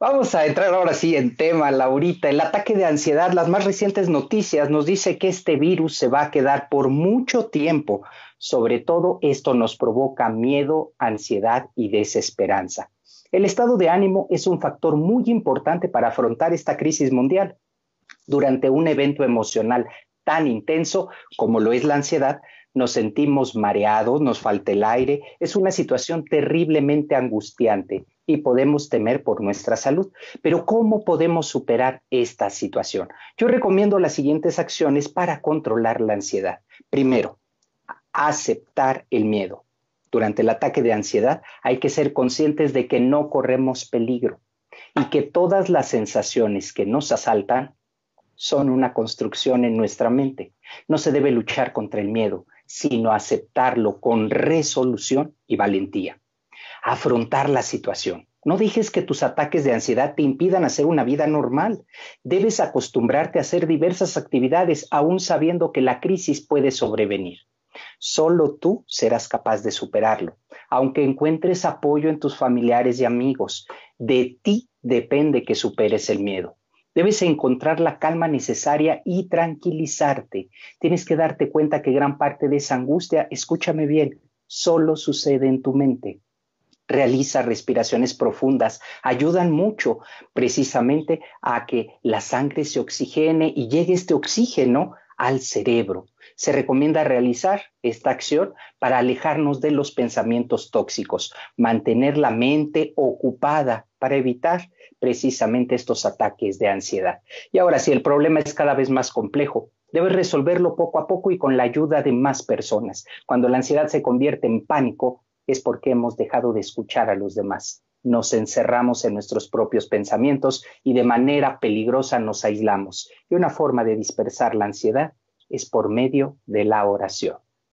Vamos a entrar ahora sí en tema, Laurita. El ataque de ansiedad, las más recientes noticias nos dice que este virus se va a quedar por mucho tiempo. Sobre todo esto nos provoca miedo, ansiedad y desesperanza. El estado de ánimo es un factor muy importante para afrontar esta crisis mundial. Durante un evento emocional tan intenso como lo es la ansiedad, nos sentimos mareados, nos falta el aire, es una situación terriblemente angustiante y podemos temer por nuestra salud. Pero ¿cómo podemos superar esta situación? Yo recomiendo las siguientes acciones para controlar la ansiedad. Primero, aceptar el miedo. Durante el ataque de ansiedad hay que ser conscientes de que no corremos peligro y que todas las sensaciones que nos asaltan son una construcción en nuestra mente. No se debe luchar contra el miedo, sino aceptarlo con resolución y valentía afrontar la situación. No dejes que tus ataques de ansiedad te impidan hacer una vida normal. Debes acostumbrarte a hacer diversas actividades, aún sabiendo que la crisis puede sobrevenir. Solo tú serás capaz de superarlo, aunque encuentres apoyo en tus familiares y amigos. De ti depende que superes el miedo. Debes encontrar la calma necesaria y tranquilizarte. Tienes que darte cuenta que gran parte de esa angustia, escúchame bien, solo sucede en tu mente realiza respiraciones profundas, ayudan mucho precisamente a que la sangre se oxigene y llegue este oxígeno al cerebro. Se recomienda realizar esta acción para alejarnos de los pensamientos tóxicos, mantener la mente ocupada para evitar precisamente estos ataques de ansiedad. Y ahora, si el problema es cada vez más complejo, debes resolverlo poco a poco y con la ayuda de más personas. Cuando la ansiedad se convierte en pánico, es porque hemos dejado de escuchar a los demás. Nos encerramos en nuestros propios pensamientos y de manera peligrosa nos aislamos. Y una forma de dispersar la ansiedad es por medio de la oración.